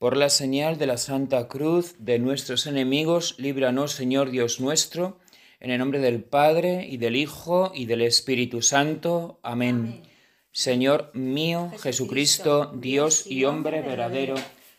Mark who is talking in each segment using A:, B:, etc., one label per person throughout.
A: Por la señal de la Santa Cruz de nuestros enemigos, líbranos, Señor Dios nuestro, en el nombre del Padre, y del Hijo, y del Espíritu Santo. Amén. Señor mío, Jesucristo, Dios y hombre verdadero,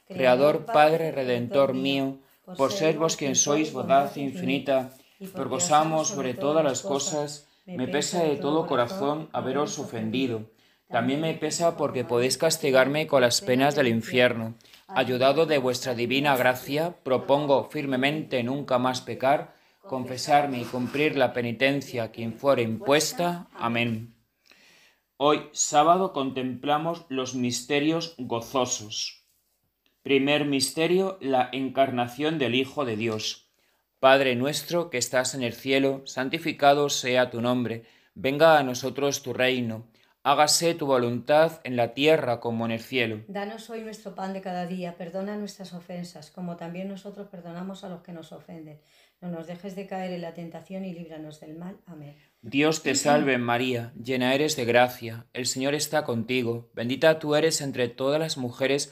A: Creador, Padre, Redentor mío, por ser vos quien sois bondad infinita, por gozamos sobre todas las cosas, me pesa de todo corazón haberos ofendido. También me pesa porque podéis castigarme con las penas del infierno ayudado de vuestra divina gracia, propongo firmemente nunca más pecar, confesarme y cumplir la penitencia quien fuere impuesta. Amén. Hoy, sábado, contemplamos los misterios gozosos. Primer misterio, la encarnación del Hijo de Dios. Padre nuestro que estás en el cielo, santificado sea tu nombre, venga a nosotros tu reino hágase tu voluntad en la tierra como en el cielo.
B: Danos hoy nuestro pan de cada día, perdona nuestras ofensas, como también nosotros perdonamos a los que nos ofenden. No nos dejes de caer en la tentación y líbranos del mal. Amén. Dios te salve
A: María, llena eres de gracia, el Señor está contigo, bendita tú eres entre todas las mujeres,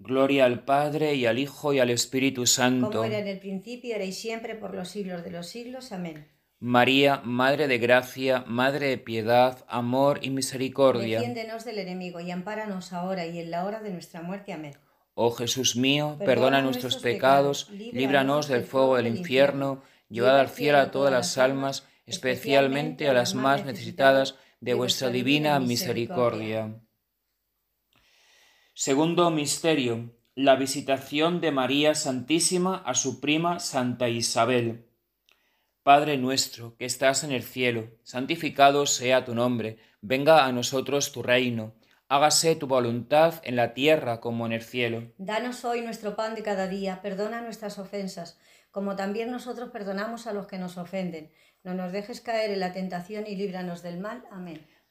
A: Gloria al Padre y al Hijo y al Espíritu Santo. Como era en
B: el principio, era y siempre, por los siglos de los siglos. Amén.
A: María, Madre de Gracia, Madre de Piedad, Amor y Misericordia.
B: Defiéndenos del enemigo y ampáranos ahora y en la hora de nuestra muerte. Amén.
A: Oh Jesús mío, perdona, nuestros pecados, líbranos, del fuego del infierno, llevad al cielo a todas las almas, especialmente a las más necesitadas de vuestra divina misericordia. Segundo misterio. La visitación de María Santísima a su prima Santa Isabel. Padre nuestro, que estás en el cielo, santificado sea tu nombre, venga a nosotros tu reino, hágase tu voluntad en la tierra como en el cielo.
B: Danos hoy nuestro pan de cada día, perdona nuestras ofensas, como también nosotros perdonamos a los que nos ofenden. No nos dejes caer en la tentación y líbranos del mal. Amén.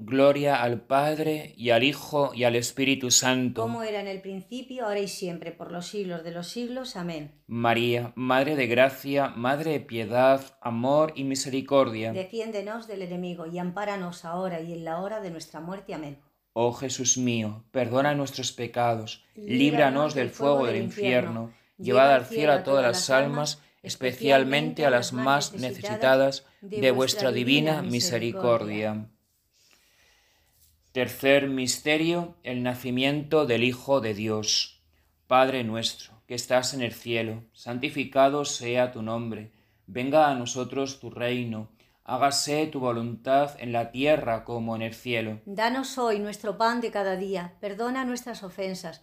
A: Gloria al Padre y al Hijo y al Espíritu Santo. Como
B: era en el principio, ahora y siempre, por los siglos de los siglos. Amén.
A: María, Madre de Gracia, Madre de Piedad, Amor y Misericordia.
B: Defiéndenos del enemigo y ampáranos ahora y en la hora de nuestra muerte. Amén.
A: Oh Jesús mío, perdona nuestros pecados, líbranos, del fuego del infierno, llevad al cielo a todas las almas, especialmente a las más necesitadas de vuestra divina misericordia. Tercer misterio, el nacimiento del Hijo de Dios. Padre nuestro, que estás en el cielo, santificado sea tu nombre, venga a nosotros tu reino, hágase tu voluntad en la tierra como en el cielo.
B: Danos hoy nuestro pan de cada día, perdona nuestras ofensas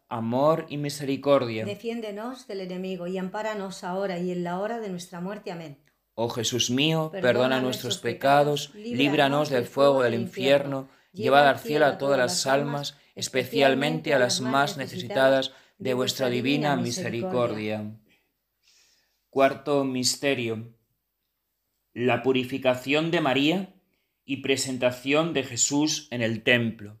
A: amor y misericordia.
B: Defiéndenos del enemigo y ampáranos ahora y en la hora de nuestra muerte. Amén.
A: Oh Jesús mío, perdona, nuestros pecados, líbranos del fuego del infierno, lleva al cielo a todas las almas, especialmente a las más necesitadas de vuestra divina misericordia. Cuarto misterio. La purificación de María y presentación de Jesús en el templo.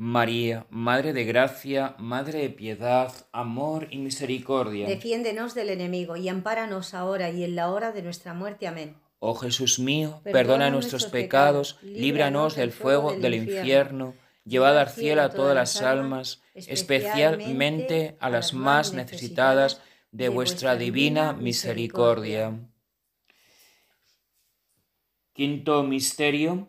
A: María, Madre de Gracia, Madre de Piedad, Amor y Misericordia.
B: Defiéndenos del enemigo y ampáranos ahora y en la hora de nuestra muerte. Amén.
A: Oh Jesús mío, perdona, nuestros pecados, líbranos del fuego del, infierno, infierno, llevad al cielo a todas las almas, especialmente a las más necesitadas de vuestra divina misericordia. Quinto misterio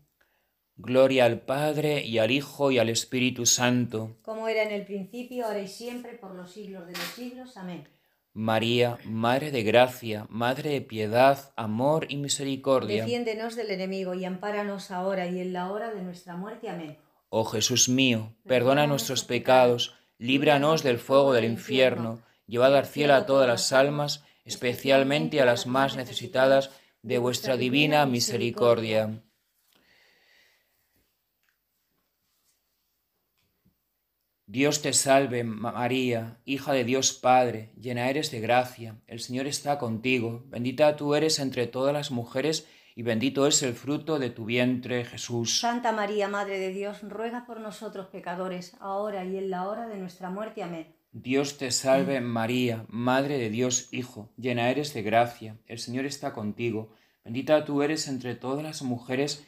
A: Gloria al Padre y al Hijo y al Espíritu Santo.
B: Como era en el principio, ahora y siempre, por los siglos de los siglos. Amén.
A: María, Madre de Gracia, Madre de Piedad, Amor y Misericordia.
B: Defiéndenos del enemigo y ampáranos ahora y en la hora de nuestra muerte. Amén.
A: Oh Jesús mío, perdona nuestros pecados, líbranos del fuego del infierno, llevad al cielo a todas las almas, especialmente a las más necesitadas de vuestra divina misericordia. Dios te salve María, hija de Dios Padre, llena eres de gracia, el Señor está contigo, bendita tú eres entre todas las mujeres y bendito es el fruto de tu vientre Jesús.
B: Santa María, Madre de Dios, ruega por nosotros pecadores, ahora y en la hora de nuestra muerte. Amén.
A: Dios te salve María, Madre de Dios Hijo, llena eres de gracia, el Señor está contigo, bendita tú eres entre todas las mujeres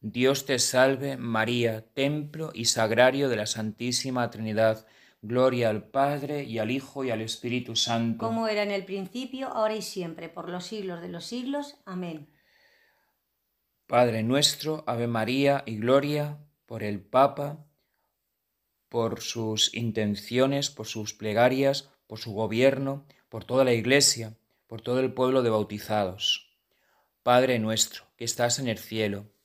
A: Dios te salve María, templo y sagrario de la Santísima Trinidad. Gloria al Padre y al Hijo y al Espíritu Santo. Como
B: era en el principio, ahora y siempre, por los siglos de los siglos. Amén.
A: Padre nuestro, Ave María y Gloria, por el Papa, por sus intenciones, por sus plegarias, por su gobierno, por toda la Iglesia, por todo el pueblo de bautizados. Padre nuestro, que estás en el cielo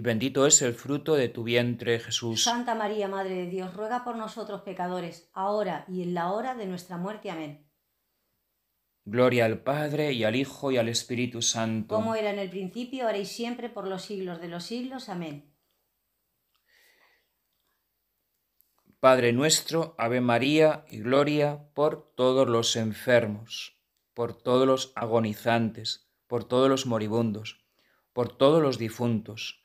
A: y bendito es el fruto de tu vientre, Jesús.
B: Santa María, Madre de Dios, ruega por nosotros pecadores, ahora y en la hora de nuestra muerte. Amén.
A: Gloria al Padre y al Hijo y al Espíritu Santo. Como era
B: en el principio, ahora y siempre, por los siglos de los siglos. Amén.
A: Padre nuestro, Ave María y Gloria por todos los enfermos, por todos los agonizantes, por todos los moribundos, por todos los difuntos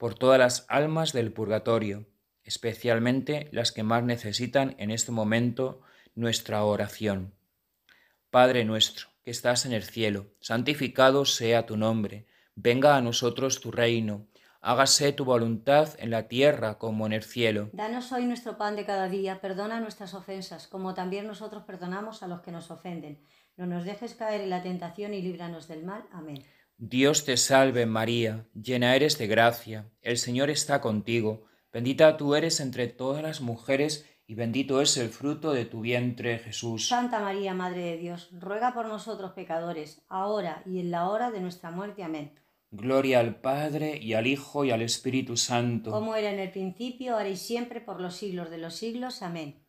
A: por todas las almas del purgatorio, especialmente las que más necesitan en este momento nuestra oración. Padre nuestro, que estás en el cielo, santificado sea tu nombre, venga a nosotros tu reino, hágase tu voluntad en la tierra como en el cielo.
B: Danos hoy nuestro pan de cada día, perdona nuestras ofensas, como también nosotros perdonamos a los que nos ofenden. No nos dejes caer en la tentación y líbranos del mal. Amén.
A: Dios te salve María, llena eres de gracia, el Señor está contigo, bendita tú eres entre todas las mujeres y bendito es el fruto de tu vientre Jesús.
B: Santa María, Madre de Dios, ruega por nosotros pecadores, ahora y en la hora de nuestra muerte. Amén.
A: Gloria al Padre y al Hijo y al Espíritu Santo. Como
B: era en el principio, ahora y siempre, por los siglos de los siglos. Amén.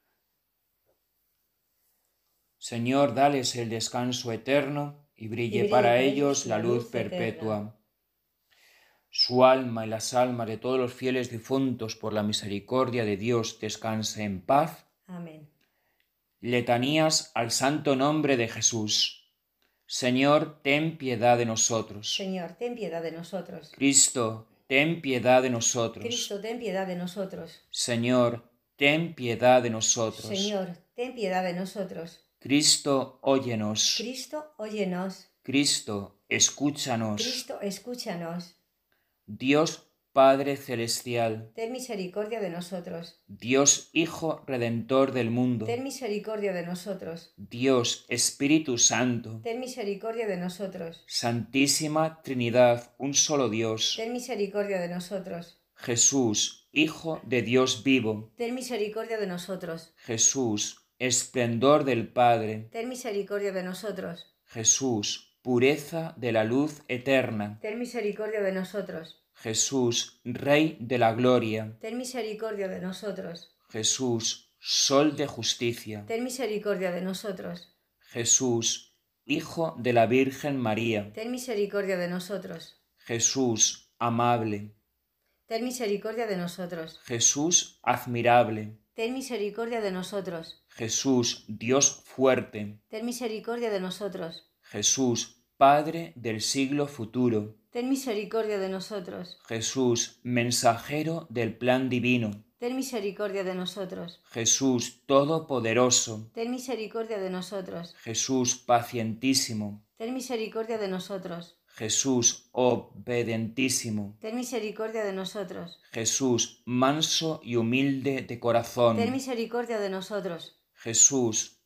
A: Señor, dales el descanso eterno y brille para ellos la luz perpetua. Su alma y las almas de todos los fieles difuntos por la misericordia de Dios descanse en paz. Amén. Letanías al santo nombre de Jesús. Señor, ten piedad de nosotros.
B: Señor, ten piedad de nosotros.
A: Cristo, ten piedad de nosotros. Cristo,
B: ten piedad de nosotros.
A: Señor, ten piedad de nosotros.
B: Señor, ten piedad de nosotros.
A: Cristo, óyenos.
B: Cristo, Óyenos.
A: Cristo, escúchanos.
B: Cristo, escúchanos.
A: Dios Padre Celestial.
B: Ten misericordia de nosotros.
A: Dios Hijo Redentor del mundo. Ten
B: misericordia de nosotros.
A: Dios Espíritu Santo.
B: Ten misericordia de nosotros.
A: Santísima Trinidad, un solo Dios.
B: Ten misericordia de nosotros.
A: Jesús, Hijo de Dios vivo.
B: Ten misericordia de nosotros.
A: Jesús, esplendor del Padre.
B: Ten misericordia de nosotros.
A: Jesús, pureza de la luz eterna.
B: Ten misericordia de nosotros.
A: Jesús, Rey de la Gloria.
B: Ten misericordia de nosotros.
A: Jesús, Sol de justicia.
B: Ten misericordia de nosotros.
A: Jesús, Hijo de la Virgen María.
B: Ten misericordia de nosotros.
A: Jesús, amable.
B: Ten misericordia de nosotros.
A: Jesús, admirable.
B: Ten misericordia de nosotros.
A: Jesús, Dios fuerte,
B: ten misericordia de nosotros.
A: Jesús, Padre del siglo futuro,
B: ten misericordia de nosotros.
A: Jesús, mensajero del plan divino,
B: ten misericordia de nosotros.
A: Jesús, todopoderoso,
B: ten misericordia de nosotros.
A: Jesús, pacientísimo,
B: ten misericordia de nosotros.
A: Jesús, obedientísimo,
B: ten misericordia de nosotros.
A: Jesús, manso y humilde de corazón, ten
B: misericordia de nosotros.
A: Jesús,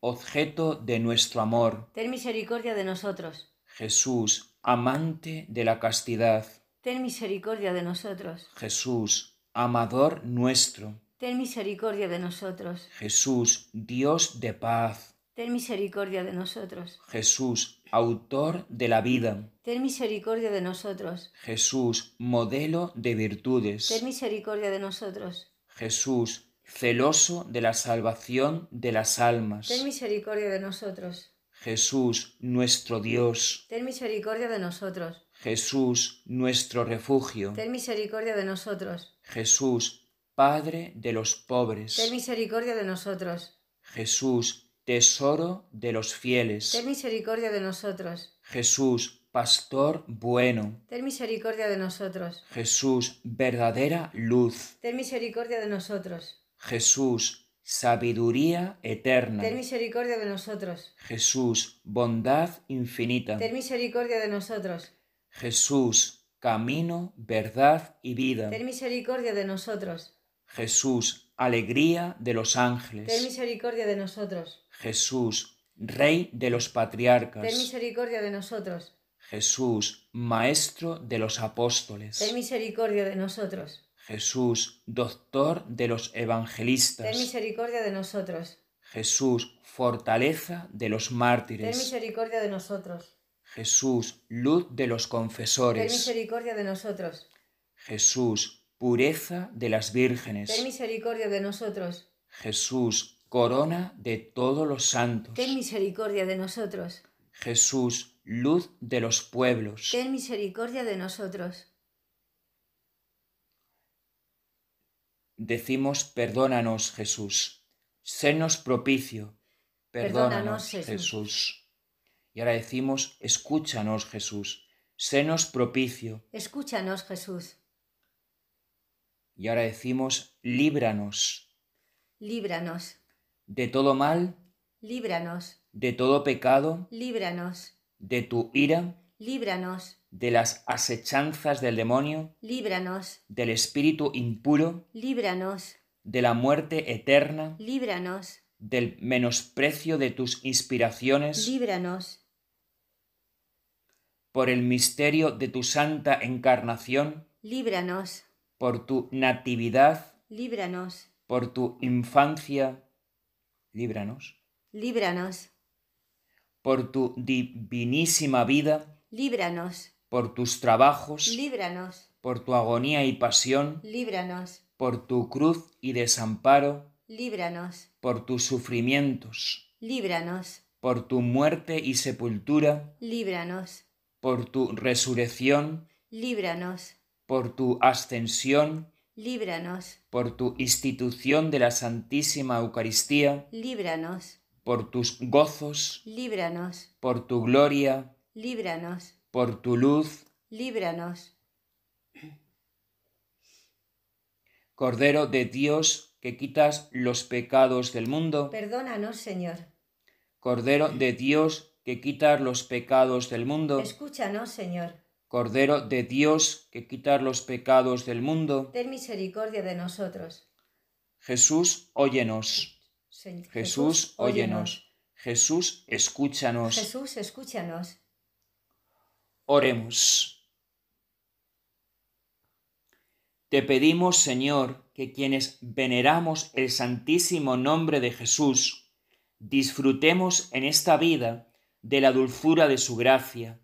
A: objeto de nuestro amor.
B: Ten misericordia de nosotros.
A: Jesús, amante de la castidad.
B: Ten misericordia de nosotros.
A: Jesús, amador nuestro.
B: Ten misericordia de nosotros.
A: Jesús, Dios de paz.
B: Ten misericordia de nosotros.
A: Jesús, autor de la vida.
B: Ten misericordia de nosotros.
A: Jesús, modelo de virtudes. Ten
B: misericordia de nosotros.
A: Jesús, celoso de la salvación de las almas. Ten
B: misericordia de nosotros.
A: Jesús, nuestro Dios.
B: Ten misericordia de nosotros.
A: Jesús, nuestro refugio. Ten
B: misericordia de nosotros.
A: Jesús, Padre de los pobres. Ten
B: misericordia de nosotros.
A: Jesús, tesoro de los fieles. Ten
B: misericordia de nosotros.
A: Jesús, pastor bueno.
B: Ten misericordia de nosotros.
A: Jesús, verdadera luz.
B: Ten misericordia de nosotros.
A: Jesús, sabiduría eterna. Ten
B: misericordia de nosotros.
A: Jesús, bondad infinita. Ten
B: misericordia de nosotros.
A: Jesús, camino, verdad y vida. Ten
B: misericordia de nosotros.
A: Jesús, alegría de los ángeles. Ten
B: misericordia de nosotros.
A: Jesús, Rey de los patriarcas. Ten
B: misericordia de nosotros.
A: Jesús, Maestro de los apóstoles.
B: Ten misericordia de nosotros.
A: Jesús, doctor de los evangelistas. Ten
B: misericordia de nosotros.
A: Jesús, fortaleza de los mártires. Ten
B: misericordia de nosotros.
A: Jesús, luz de los confesores. Ten
B: misericordia de nosotros.
A: Jesús, pureza de las vírgenes. Ten
B: misericordia de nosotros.
A: Jesús, corona de todos los santos.
B: Ten misericordia de nosotros.
A: Jesús, luz de los pueblos.
B: Ten misericordia de nosotros.
A: decimos perdónanos Jesús, senos propicio, perdónanos, Jesús. Y ahora decimos, escúchanos Jesús, senos propicio.
B: Escúchanos Jesús.
A: Y ahora decimos, líbranos.
B: Líbranos.
A: De todo mal.
B: Líbranos.
A: De todo pecado.
B: Líbranos.
A: De tu ira.
B: Líbranos
A: de las acechanzas del demonio,
B: líbranos.
A: Del espíritu impuro,
B: líbranos.
A: De la muerte eterna,
B: líbranos.
A: Del menosprecio de tus inspiraciones,
B: líbranos.
A: Por el misterio de tu santa encarnación,
B: líbranos.
A: Por tu natividad,
B: líbranos.
A: Por tu infancia, líbranos.
B: Líbranos.
A: Por tu divinísima vida,
B: líbranos
A: por tus trabajos,
B: líbranos.
A: Por tu agonía y pasión,
B: líbranos.
A: Por tu cruz y desamparo,
B: líbranos.
A: Por tus sufrimientos,
B: líbranos.
A: Por tu muerte y sepultura,
B: líbranos.
A: Por tu resurrección,
B: líbranos.
A: Por tu ascensión,
B: líbranos.
A: Por tu institución de la Santísima Eucaristía,
B: líbranos.
A: Por tus gozos,
B: líbranos.
A: Por tu gloria,
B: líbranos
A: por tu luz,
B: líbranos.
A: Cordero de Dios, que quitas los pecados del mundo,
B: perdónanos, Señor.
A: Cordero de Dios, que quitas los pecados del mundo,
B: escúchanos, Señor.
A: Cordero de Dios, que quitas los pecados del mundo,
B: ten misericordia de nosotros.
A: Jesús, óyenos. Jesús, óyenos. Jesús, escúchanos.
B: Jesús, escúchanos.
A: Oremos. Te pedimos, Señor, que quienes veneramos el santísimo nombre de Jesús, disfrutemos en esta vida de la dulzura de su gracia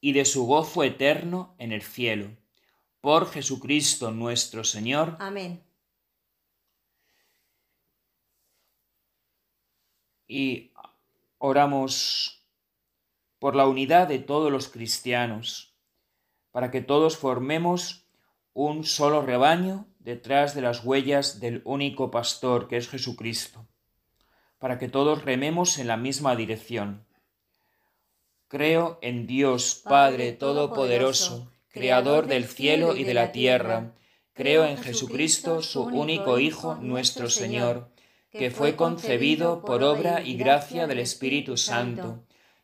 A: y de su gozo eterno en el cielo. Por Jesucristo nuestro Señor. Amén. Y oramos por la unidad de todos los cristianos, para que todos formemos un solo rebaño detrás de las huellas del único pastor que es Jesucristo, para que todos rememos en la misma dirección. Creo en Dios, Padre Todopoderoso, Creador del cielo y de la tierra. Creo en Jesucristo, su único Hijo, nuestro Señor, que fue concebido por obra y gracia del Espíritu Santo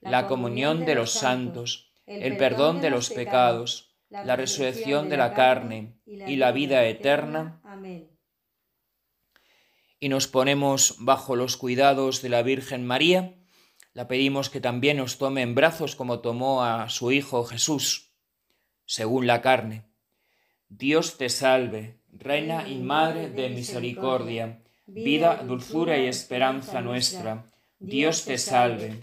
A: la comunión de los santos, el perdón de los pecados, la resurrección de la carne y la vida eterna. Amén. Y nos ponemos bajo los cuidados de la Virgen María. La pedimos que también nos tome en brazos como tomó a su Hijo Jesús, según la carne. Dios te salve, Reina y Madre de misericordia, vida, dulzura y esperanza nuestra. Dios te salve.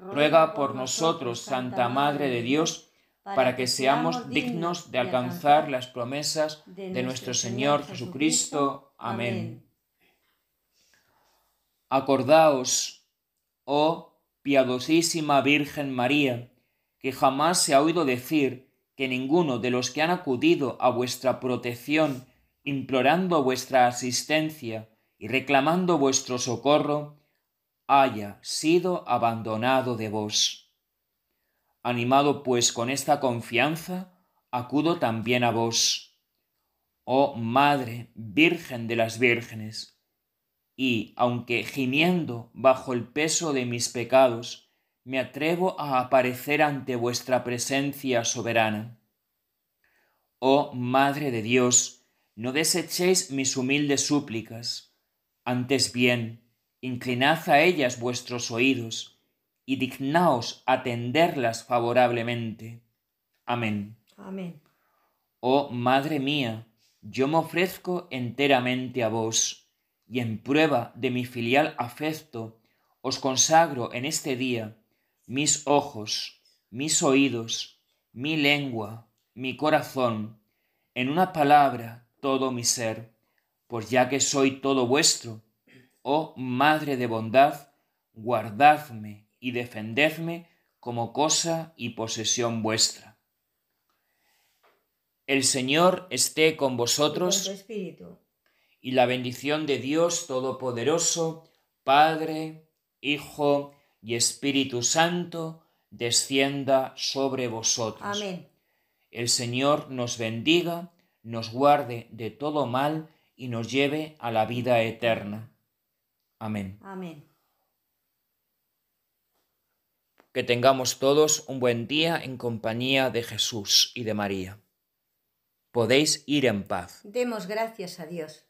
A: ruega por nosotros, Santa Madre de Dios, para que seamos dignos de alcanzar las promesas de nuestro Señor Jesucristo. Amén. Acordaos, oh piadosísima Virgen María, que jamás se ha oído decir que ninguno de los que han acudido a vuestra protección, implorando vuestra asistencia y reclamando vuestro socorro, haya sido abandonado de vos. Animado pues con esta confianza, acudo también a vos. Oh Madre, Virgen de las Vírgenes, y aunque gimiendo bajo el peso de mis pecados, me atrevo a aparecer ante vuestra presencia soberana. Oh Madre de Dios, no desechéis mis humildes súplicas, antes bien, inclinad a ellas vuestros oídos, y dignaos atenderlas favorablemente. Amén. Amén. Oh Madre mía, yo me ofrezco enteramente a vos, y en prueba de mi filial afecto, os consagro en este día mis ojos, mis oídos, mi lengua, mi corazón, en una palabra todo mi ser, pues ya que soy todo vuestro, oh Madre de bondad, guardadme y defendedme como cosa y posesión vuestra. El Señor esté con vosotros. Y, la bendición de Dios Todopoderoso, Padre, Hijo y Espíritu Santo, descienda sobre vosotros. Amén. El Señor nos bendiga, nos guarde de todo mal y nos lleve a la vida eterna.
B: Amén. Amén.
A: Que tengamos todos un buen día en compañía de Jesús y de María. Podéis ir en paz.
B: Demos gracias a Dios.